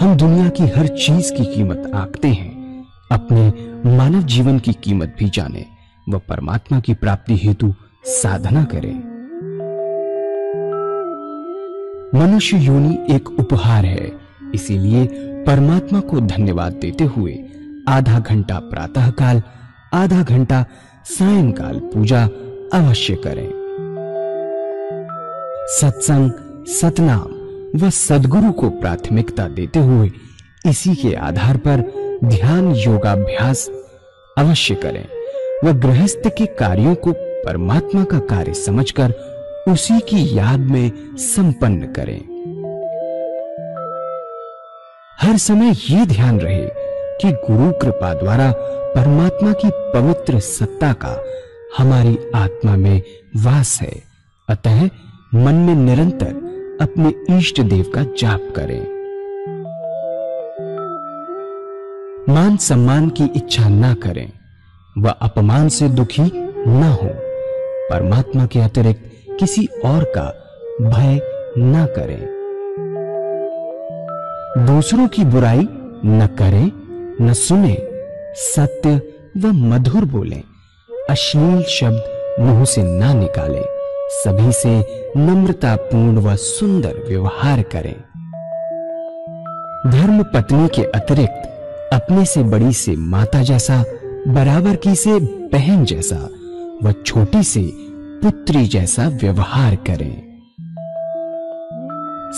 हम दुनिया की हर चीज की कीमत आंकते हैं अपने मानव जीवन की कीमत भी जाने व परमात्मा की प्राप्ति हेतु साधना करें मनुष्य योनि एक उपहार है इसीलिए परमात्मा को धन्यवाद देते हुए आधा घंटा प्रातःकाल आधा घंटा सायंकाल पूजा अवश्य करें सत्संग सतनाम व सदगुरु को प्राथमिकता देते हुए इसी के आधार पर ध्यान योगाभ्यास अवश्य करें व गृहस्थ के कार्यों को परमात्मा का कार्य समझकर उसी की याद में संपन्न करें हर समय ये ध्यान रहे कि गुरु कृपा द्वारा परमात्मा की पवित्र सत्ता का हमारी आत्मा में वास है अतः मन में निरंतर अपने इष्ट देव का जाप करें मान सम्मान की इच्छा ना करें व अपमान से दुखी ना हो परमात्मा के अतिरिक्त किसी और का भय ना करें दूसरों की बुराई न करें न सुने सत्य व मधुर बोलें अश्लील शब्द मुंह से ना निकालें सभी से नम्रतापूर्ण व सुंदर व्यवहार करें धर्म पत्नी के अतिरिक्त अपने से बड़ी से माता जैसा बराबर की से बहन जैसा व छोटी से पुत्री जैसा व्यवहार करें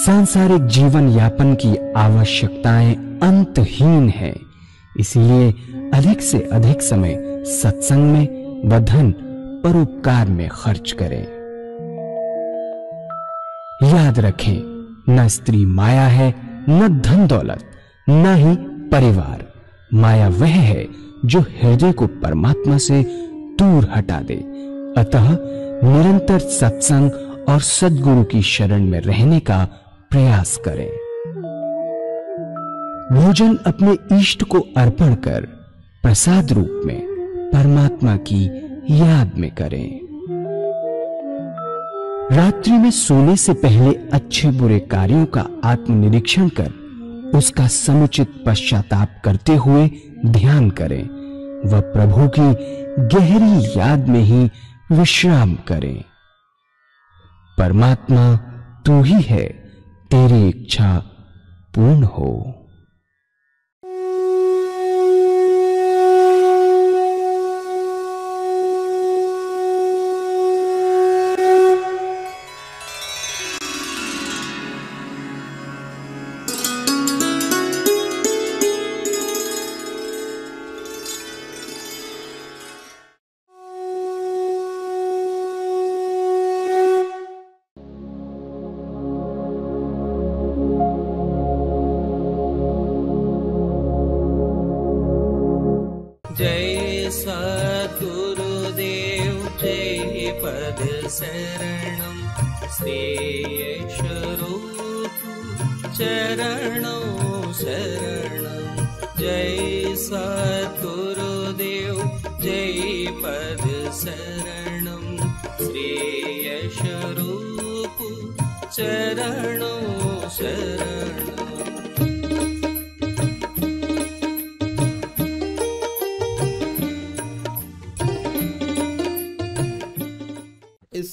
सांसारिक जीवन यापन की आवश्यकताएं अंतहीन है इसलिए अधिक से अधिक समय सत्संग में व धन परोपकार में खर्च करें याद रखें न स्त्री माया है न धन दौलत न ही परिवार माया वह है जो हृदय को परमात्मा से दूर हटा दे अतः निरंतर सत्संग और सदगुरु की शरण में रहने का प्रयास करें भोजन अपने इष्ट को अर्पण कर प्रसाद रूप में परमात्मा की याद में करें रात्रि में सोने से पहले अच्छे बुरे कार्यों का आत्मनिरीक्षण कर उसका समुचित पश्चाताप करते हुए ध्यान करें व प्रभु की गहरी याद में ही विश्राम करें परमात्मा तू ही है तेरी इच्छा पूर्ण हो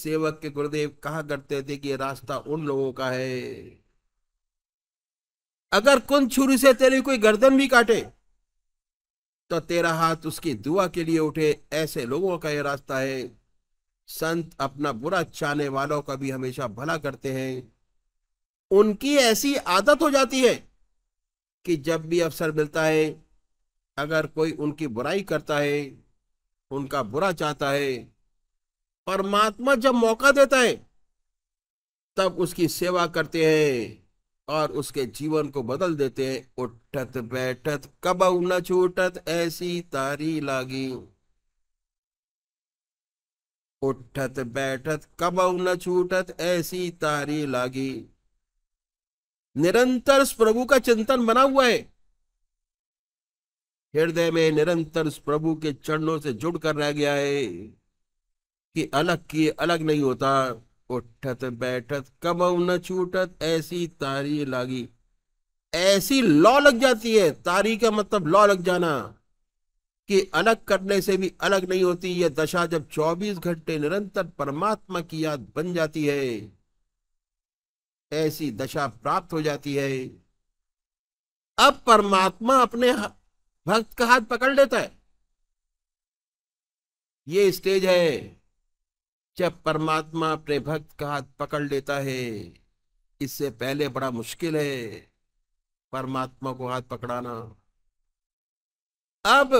सेवक के गुरुदेव कहा करते थे कि रास्ता उन लोगों का है अगर कुंद छुरी से तेरी कोई गर्दन भी काटे तो तेरा हाथ उसकी दुआ के लिए उठे ऐसे लोगों का यह रास्ता है संत अपना बुरा चाहने वालों का भी हमेशा भला करते हैं उनकी ऐसी आदत हो जाती है कि जब भी अवसर मिलता है अगर कोई उनकी बुराई करता है उनका बुरा चाहता है परमात्मा जब मौका देता है तब उसकी सेवा करते हैं और उसके जीवन को बदल देते हैं उठत बैठत कब न छूटत ऐसी तारी लागी उठत बैठत कब न छूटत ऐसी तारी लागी निरंतर उस प्रभु का चिंतन बना हुआ है हृदय में निरंतर उस प्रभु के चरणों से जुड़ कर रह गया है कि अलग किए अलग नहीं होता उठत बैठत कब न छूटत ऐसी तारी लागी ऐसी लॉ लग जाती है तारी का मतलब लॉ लग जाना कि अलग करने से भी अलग नहीं होती यह दशा जब 24 घंटे निरंतर परमात्मा की याद बन जाती है ऐसी दशा प्राप्त हो जाती है अब परमात्मा अपने भक्त का हाथ पकड़ लेता है ये स्टेज है जब परमात्मा अपने भक्त का हाथ पकड़ लेता है इससे पहले बड़ा मुश्किल है परमात्मा को हाथ पकड़ाना अब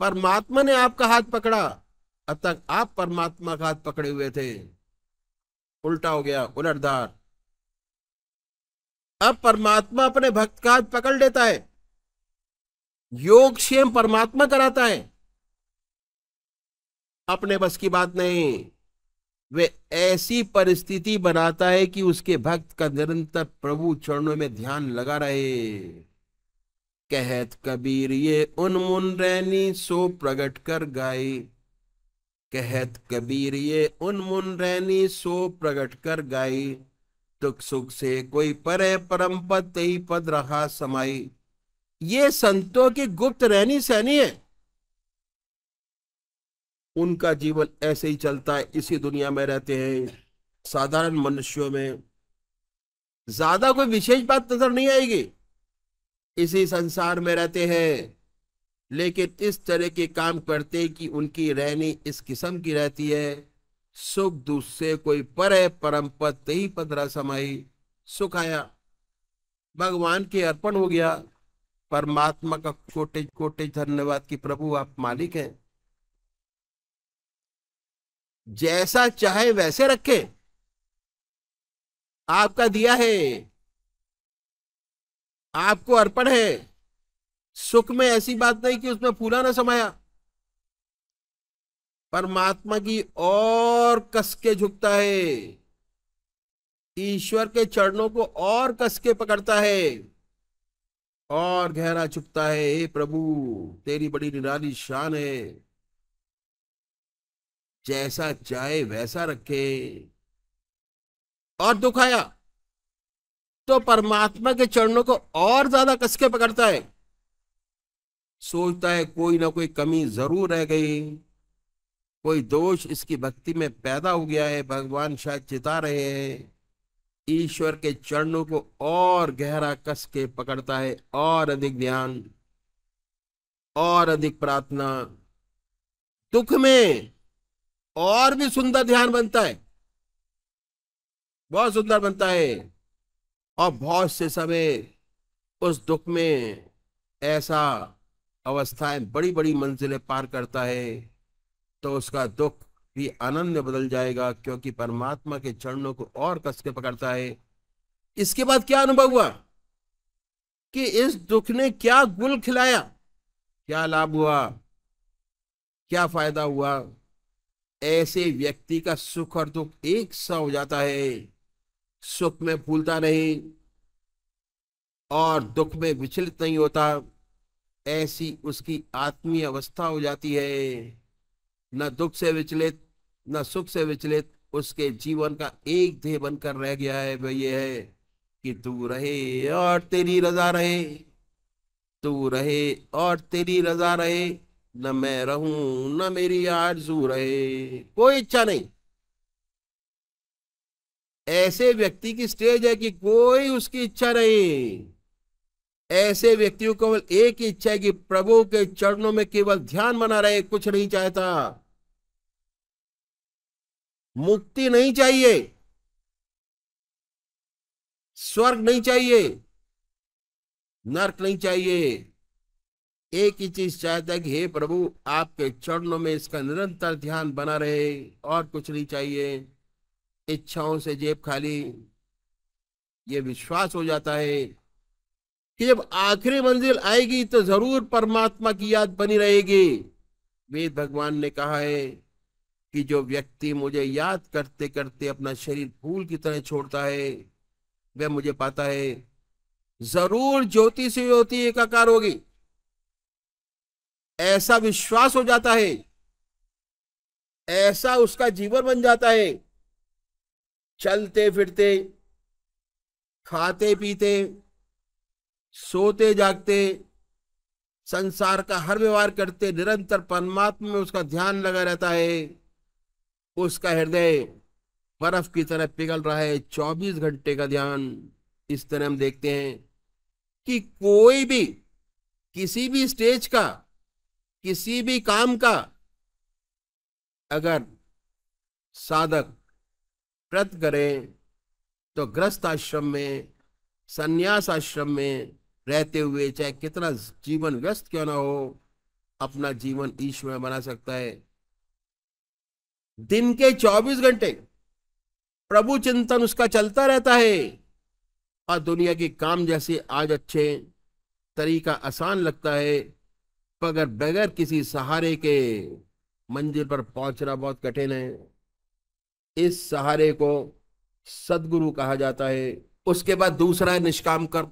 परमात्मा ने आपका हाथ पकड़ा अब तक आप परमात्मा का हाथ पकड़े हुए थे उल्टा हो गया उलटधार अब परमात्मा अपने भक्त का हाथ पकड़ लेता है योग क्षेम परमात्मा कराता है अपने बस की बात नहीं वे ऐसी परिस्थिति बनाता है कि उसके भक्त का निरंतर प्रभु चरणों में ध्यान लगा रहे कहत कबीर ये उनमुन रैनी सो प्रगट कर गाई कहत कबीर ये मुन रैनी सो प्रगट कर गाई दुख सुख से कोई परे परम पद तई पद रहा समाई ये संतों की गुप्त रहनी सहनी है उनका जीवन ऐसे ही चलता है इसी दुनिया में रहते हैं साधारण मनुष्यों में ज्यादा कोई विशेष बात नजर नहीं आएगी इसी संसार में रहते हैं लेकिन इस तरह के काम करते कि उनकी रहनी इस किस्म की रहती है सुख से कोई पर है परम पद ही पंद्रह समाई सुख आया भगवान के अर्पण हो गया परमात्मा का कोटे कोटे धन्यवाद कि प्रभु आप मालिक हैं जैसा चाहे वैसे रखे आपका दिया है आपको अर्पण है सुख में ऐसी बात नहीं कि उसमें फूला ना समाया परमात्मा की और कस के झुकता है ईश्वर के चरणों को और कस के पकड़ता है और गहरा झुकता है हे प्रभु तेरी बड़ी निराली शान है जैसा चाहे वैसा रखे और दुख आया तो परमात्मा के चरणों को और ज्यादा कसके पकड़ता है सोचता है कोई ना कोई कमी जरूर रह गई कोई दोष इसकी भक्ति में पैदा हो गया है भगवान शायद चिता रहे हैं ईश्वर के चरणों को और गहरा कस के पकड़ता है और अधिक ध्यान और अधिक प्रार्थना दुख में और भी सुंदर ध्यान बनता है बहुत सुंदर बनता है और बहुत से समय उस दुख में ऐसा अवस्थाएं बड़ी बड़ी मंजिलें पार करता है तो उसका दुख भी आनंद में बदल जाएगा क्योंकि परमात्मा के चरणों को और कस के पकड़ता है इसके बाद क्या अनुभव हुआ कि इस दुख ने क्या गुल खिलाया क्या लाभ हुआ क्या फायदा हुआ ऐसे व्यक्ति का सुख और दुख एक सा हो जाता है सुख में भूलता नहीं और दुख में विचलित नहीं होता ऐसी उसकी आत्मीय अवस्था हो जाती है न दुख से विचलित न सुख से विचलित उसके जीवन का एक ध्येय बनकर रह गया है वह यह है कि तू रहे और तेरी रजा रहे तू रहे और तेरी रजा रहे न मैं रहूं न मेरी आरजू रहे कोई इच्छा नहीं ऐसे व्यक्ति की स्टेज है कि कोई उसकी इच्छा नहीं ऐसे व्यक्तियों को केवल एक ही इच्छा है कि प्रभु के चरणों में केवल ध्यान बना रहे कुछ नहीं चाहता मुक्ति नहीं चाहिए स्वर्ग नहीं चाहिए नर्क नहीं चाहिए एक ही चीज चाहता है कि हे प्रभु आपके चरणों में इसका निरंतर ध्यान बना रहे और कुछ नहीं चाहिए इच्छाओं से जेब खाली ये विश्वास हो जाता है कि जब आखिरी मंजिल आएगी तो जरूर परमात्मा की याद बनी रहेगी वेद भगवान ने कहा है कि जो व्यक्ति मुझे याद करते करते अपना शरीर फूल की तरह छोड़ता है वह मुझे पाता है जरूर ज्योति से ज्योति एकाकार होगी ऐसा विश्वास हो जाता है ऐसा उसका जीवन बन जाता है चलते फिरते खाते पीते सोते जागते संसार का हर व्यवहार करते निरंतर परमात्मा में उसका ध्यान लगा रहता है उसका हृदय बर्फ की तरह पिघल रहा है चौबीस घंटे का ध्यान इस तरह हम देखते हैं कि कोई भी किसी भी स्टेज का किसी भी काम का अगर साधक व्रत करे तो ग्रस्त आश्रम में संन्यास आश्रम में रहते हुए चाहे कितना जीवन व्यस्त क्यों ना हो अपना जीवन ईश्वर बना सकता है दिन के 24 घंटे प्रभु चिंतन उसका चलता रहता है और दुनिया के काम जैसे आज अच्छे तरीका आसान लगता है मगर बगैर किसी सहारे के मंजिल पर पहुंचना बहुत कठिन है इस सहारे को सदगुरु कहा जाता है उसके बाद दूसरा है निष्काम कर्म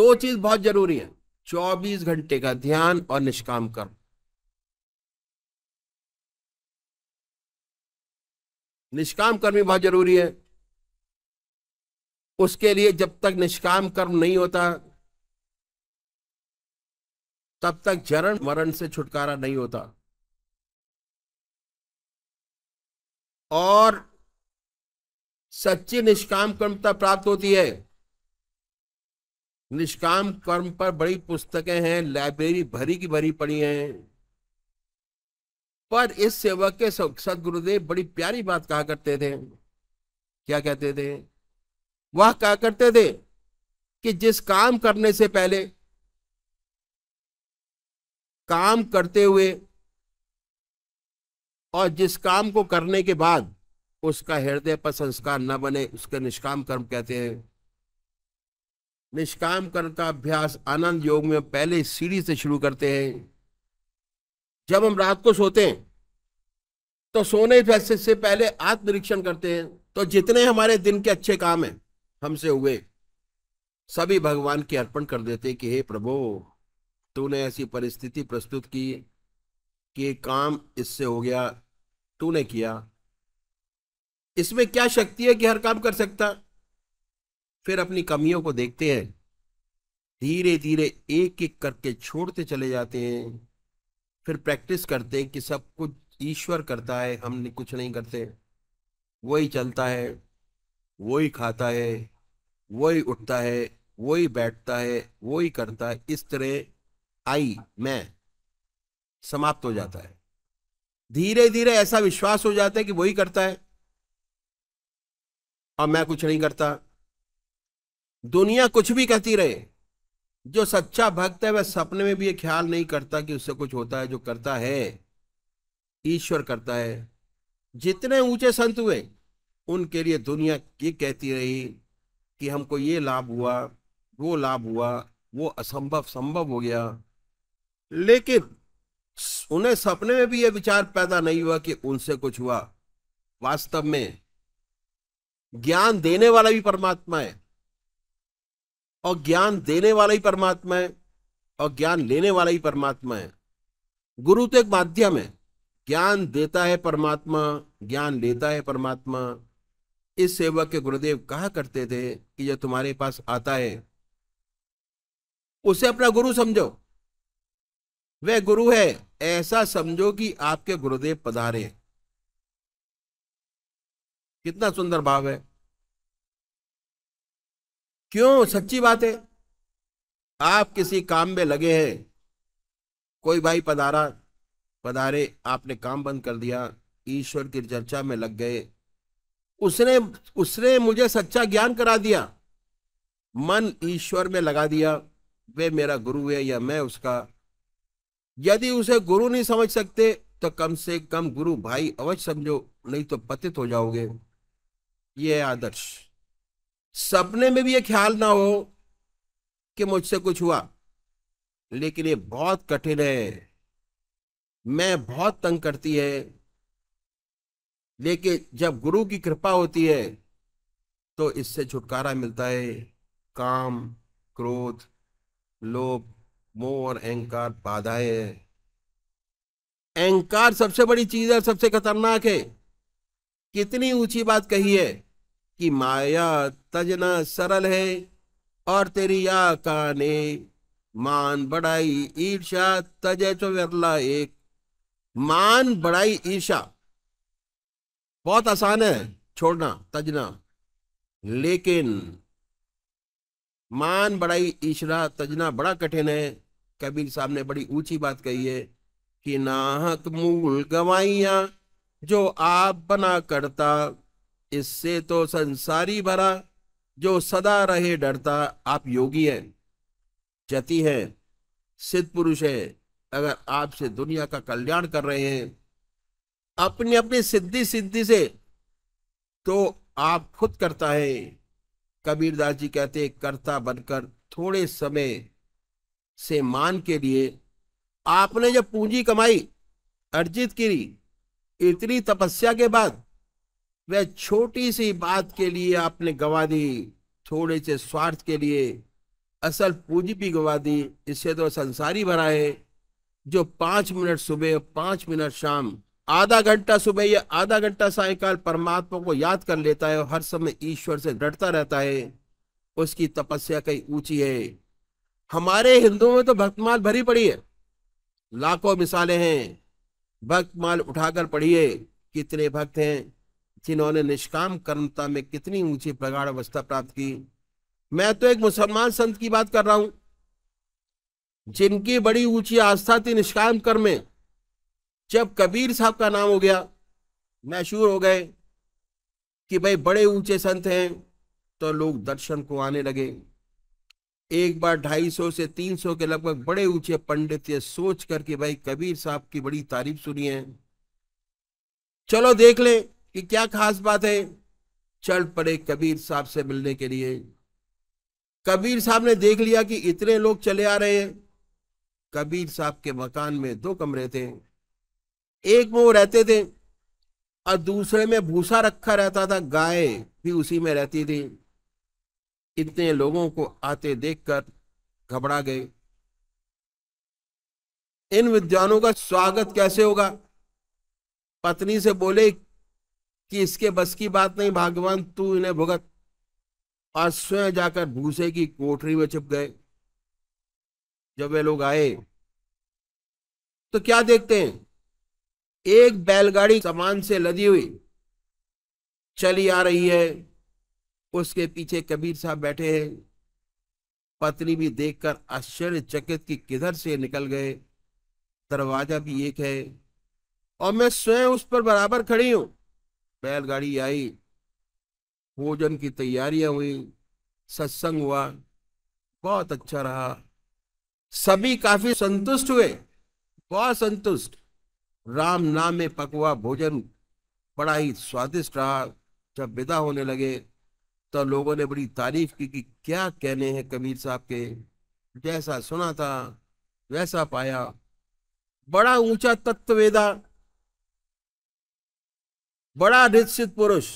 दो चीज बहुत जरूरी है 24 घंटे का ध्यान और निष्काम कर्म निष्काम कर्म भी बहुत जरूरी है उसके लिए जब तक निष्काम कर्म नहीं होता तब तक जरण मरण से छुटकारा नहीं होता और सच्ची निष्काम कर्मता प्राप्त होती है निष्काम कर्म पर बड़ी पुस्तकें हैं लाइब्रेरी भरी की भरी पड़ी हैं पर इस सेवक के सदगुरुदेव बड़ी प्यारी बात कहा करते थे क्या कहते थे वह कहा करते थे कि जिस काम करने से पहले काम करते हुए और जिस काम को करने के बाद उसका हृदय पर संस्कार न बने उसके निष्काम कर्म कहते हैं निष्काम कर्म का अभ्यास आनंद योग में पहले सीढ़ी से शुरू करते हैं जब हम रात को सोते हैं तो सोने से पहले आत्मनिरीक्षण करते हैं तो जितने हमारे दिन के अच्छे काम हैं हमसे हुए सभी भगवान के अर्पण कर देते कि हे प्रभु तूने ऐसी परिस्थिति प्रस्तुत की कि काम इससे हो गया तूने किया इसमें क्या शक्ति है कि हर काम कर सकता फिर अपनी कमियों को देखते हैं धीरे धीरे एक एक करके छोड़ते चले जाते हैं फिर प्रैक्टिस करते हैं कि सब कुछ ईश्वर करता है हम कुछ नहीं करते वही चलता है वही खाता है वही उठता है वही बैठता है वही करता है इस तरह आई मैं समाप्त हो हाँ। जाता है धीरे धीरे ऐसा विश्वास हो जाता है कि वही करता है और मैं कुछ नहीं करता दुनिया कुछ भी कहती रहे जो सच्चा भक्त है वह सपने में भी ये ख्याल नहीं करता कि उससे कुछ होता है जो करता है ईश्वर करता है जितने ऊंचे संत हुए उनके लिए दुनिया ये कहती रही कि हमको ये लाभ हुआ वो लाभ हुआ वो असंभव संभव हो गया लेकिन उन्हें सपने में भी यह विचार पैदा नहीं हुआ कि उनसे कुछ हुआ वास्तव में ज्ञान देने वाला भी परमात्मा है और ज्ञान देने वाला ही परमात्मा है और ज्ञान लेने वाला ही परमात्मा है गुरु तो एक माध्यम है ज्ञान देता है परमात्मा ज्ञान लेता है परमात्मा इस सेवक के गुरुदेव कहा करते थे कि जो तुम्हारे पास आता है उसे अपना गुरु समझो वह गुरु है ऐसा समझो कि आपके गुरुदेव पधारे कितना सुंदर भाव है क्यों सच्ची बात है आप किसी काम में लगे हैं कोई भाई पधारा पधारे आपने काम बंद कर दिया ईश्वर की चर्चा में लग गए उसने उसने मुझे सच्चा ज्ञान करा दिया मन ईश्वर में लगा दिया वे मेरा गुरु है या मैं उसका यदि उसे गुरु नहीं समझ सकते तो कम से कम गुरु भाई अवश्य समझो नहीं तो पतित हो जाओगे ये आदर्श सपने में भी ये ख्याल ना हो कि मुझसे कुछ हुआ लेकिन ये बहुत कठिन है मैं बहुत तंग करती है लेकिन जब गुरु की कृपा होती है तो इससे छुटकारा मिलता है काम क्रोध लोभ मोह और अहंकार बाधाएं हैं अहंकार सबसे बड़ी चीज है सबसे खतरनाक है कितनी ऊंची बात कही है कि माया तजना सरल है और तेरी या काने मान बड़ाई ईर्षा तजय चौरला एक मान बड़ाई ईर्षा बहुत आसान है छोड़ना तजना लेकिन मान बड़ाई ईशरा तजना बड़ा कठिन है कबीर साहब ने बड़ी ऊंची बात कही है कि नाहक मूल गवाइया जो आप बना करता इससे तो संसारी भरा जो सदा रहे डरता आप योगी हैं जति है सिद्ध पुरुष है अगर आपसे दुनिया का कल्याण कर रहे हैं अपनी अपनी सिद्धि सिद्धि से तो आप खुद करता है कबीरदास जी कहते करता बनकर थोड़े समय से मान के लिए आपने जब पूंजी कमाई अर्जित की इतनी तपस्या के बाद वह छोटी सी बात के लिए आपने गवा दी थोड़े से स्वार्थ के लिए असल पूंजी भी गवा दी इससे तो संसारी भरा है जो पांच मिनट सुबह पांच मिनट शाम आधा घंटा सुबह या आधा घंटा सायकाल परमात्मा को याद कर लेता है और हर समय ईश्वर से डरता रहता है उसकी तपस्या कहीं ऊंची है हमारे हिंदुओं में तो भक्तमाल भरी पड़ी है लाखों मिसालें हैं भक्तमाल उठाकर पढ़िए कितने भक्त हैं जिन्होंने निष्काम कर्मता में कितनी ऊंची प्रगाढ़ अवस्था प्राप्त की मैं तो एक मुसलमान संत की बात कर रहा हूं जिनकी बड़ी ऊंची आस्था थी निष्काम कर्म में जब कबीर साहब का नाम हो गया मशहूर हो गए कि भाई बड़े ऊंचे संत हैं तो लोग दर्शन को आने लगे एक बार 250 से 300 के लगभग बड़े ऊंचे पंडित ये सोच करके भाई कबीर साहब की बड़ी तारीफ सुनी है चलो देख ले कि क्या खास बात है चल पड़े कबीर साहब से मिलने के लिए कबीर साहब ने देख लिया कि इतने लोग चले आ रहे हैं कबीर साहब के मकान में दो कमरे थे एक में वो रहते थे और दूसरे में भूसा रखा रहता था गाय भी उसी में रहती थी इतने लोगों को आते देखकर घबरा गए इन विद्वानों का स्वागत कैसे होगा पत्नी से बोले कि इसके बस की बात नहीं भगवान तू इन्हें भुगत और स्वयं जाकर भूसे की कोठरी में छिप गए जब वे लोग आए तो क्या देखते हैं एक बैलगाड़ी सामान से लदी हुई चली आ रही है उसके पीछे कबीर साहब बैठे पत्नी भी देखकर आश्चर्यचकित कि किधर से निकल गए दरवाजा भी एक है और मैं स्वयं उस पर बराबर खड़ी हूं बैलगाड़ी आई भोजन की तैयारियां हुई सत्संग हुआ बहुत अच्छा रहा सभी काफी संतुष्ट हुए बहुत संतुष्ट राम नाम में पकवा भोजन बड़ा ही स्वादिष्ट रहा जब विदा होने लगे तो लोगों ने बड़ी तारीफ की कि क्या कहने हैं कबीर साहब के जैसा सुना था वैसा पाया बड़ा ऊंचा तत्ववेदा बड़ा निश्चित पुरुष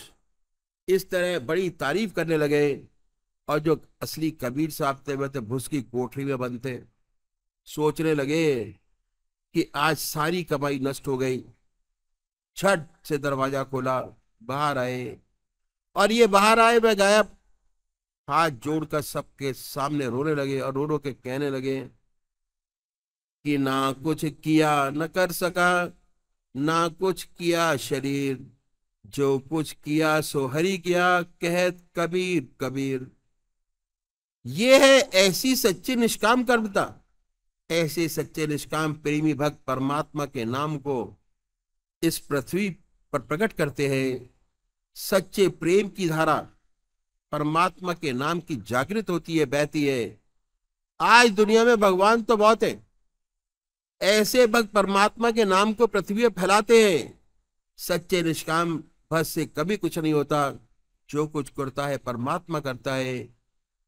इस तरह बड़ी तारीफ करने लगे और जो असली कबीर साहब थे वह तो भुस की कोठरी में बंद थे सोचने लगे कि आज सारी कमाई नष्ट हो गई छठ से दरवाजा खोला बाहर आए और ये बाहर आए वह गायब हाथ जोड़कर सबके सामने रोने लगे और रो रो के कहने लगे कि ना कुछ किया न कर सका ना कुछ किया शरीर जो कुछ किया सो हरी किया कहत कबीर कबीर ये है ऐसी सच्ची निष्काम कर्मता ऐसे सच्चे निष्काम प्रेमी भक्त परमात्मा के नाम को इस पृथ्वी पर प्रकट करते हैं सच्चे प्रेम की धारा परमात्मा के नाम की जागृत होती है बहती है आज दुनिया में भगवान तो बहुत है ऐसे भक्त परमात्मा के नाम को पृथ्वी पर फैलाते हैं सच्चे निष्काम भक्त से कभी कुछ नहीं होता जो कुछ करता है परमात्मा करता है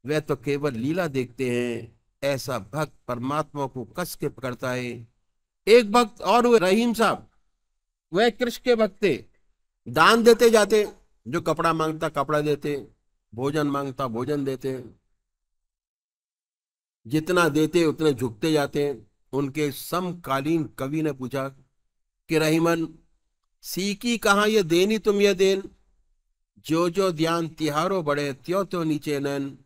वह तो केवल लीला देखते हैं ऐसा भक्त परमात्मा को कस के पकड़ता है एक भक्त और हुए रहीम साहब वह कृष्ण के भक्त दान देते जाते जो कपड़ा मांगता कपड़ा देते भोजन मांगता भोजन देते जितना देते उतने झुकते जाते उनके समकालीन कवि ने पूछा कि रहीमन सीखी कहाँ ये देनी तुम ये देन जो जो ध्यान तिहारो बड़े त्यो त्यो नीचे नैन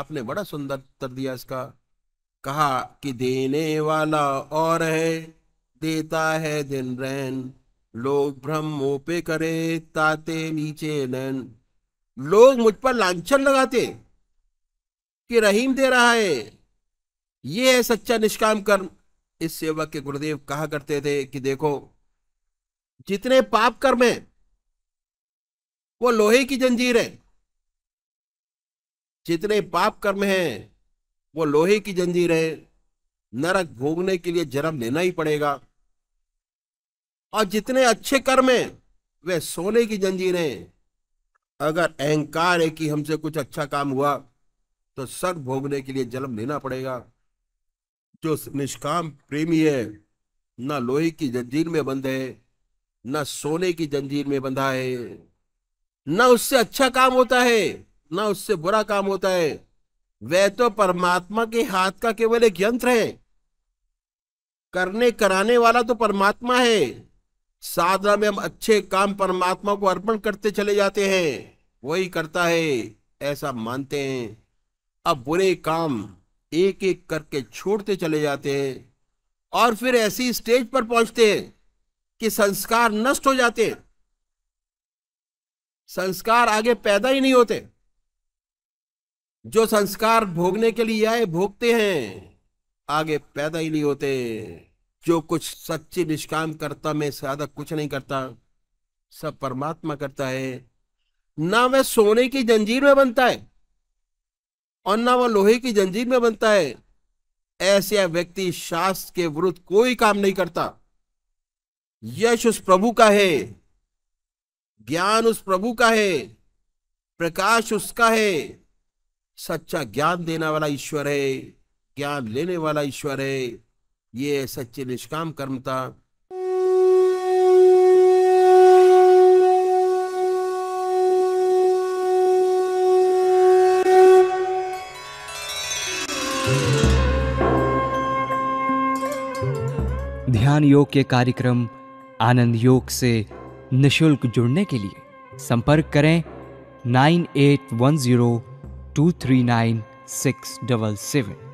आपने बड़ा सुंदर उत्तर दिया इसका कहा कि देने वाला और है देता है दिन रैन लोग भ्रम मोपे करे ताते नीचे नैन लोग मुझ पर लांछन लगाते कि रहीम दे रहा है ये है सच्चा निष्काम कर्म इस सेवक के गुरुदेव कहा करते थे कि देखो जितने पाप कर्म है वो लोहे की जंजीर है जितने पाप कर्म है वो लोहे की जंजीर है नरक भोगने के लिए जन्म लेना ही पड़ेगा और जितने अच्छे कर्म हैं वे सोने की जंजीरें अगर अहंकार है कि हमसे कुछ अच्छा काम हुआ तो सर भोगने के लिए जन्म लेना पड़ेगा जो निष्काम प्रेमी है ना लोहे की जंजीर में बंधे है ना सोने की जंजीर में बंधा है ना उससे अच्छा काम होता है ना उससे बुरा काम होता है वह तो परमात्मा के हाथ का केवल एक यंत्र है करने कराने वाला तो परमात्मा है साधना में हम अच्छे काम परमात्मा को अर्पण करते चले जाते हैं वही करता है ऐसा मानते हैं अब बुरे काम एक एक करके छोड़ते चले जाते हैं और फिर ऐसी स्टेज पर पहुंचते हैं कि संस्कार नष्ट हो जाते हैं संस्कार आगे पैदा ही नहीं होते जो संस्कार भोगने के लिए आए भोगते हैं आगे पैदा ही नहीं होते जो कुछ सच्चे निष्काम करता मैं ज्यादा कुछ नहीं करता सब परमात्मा करता है ना वह सोने की जंजीर में बनता है और ना वह लोहे की जंजीर में बनता है ऐसे व्यक्ति शास्त्र के विरुद्ध कोई काम नहीं करता यश उस प्रभु का है ज्ञान उस प्रभु का है प्रकाश उसका है सच्चा ज्ञान देने वाला ईश्वर है ज्ञान लेने वाला ईश्वर है ये सच्चे निष्काम कर्म था ध्यान योग के कार्यक्रम आनंद योग से निशुल्क जुड़ने के लिए संपर्क करें nine eight one zero two three nine six double seven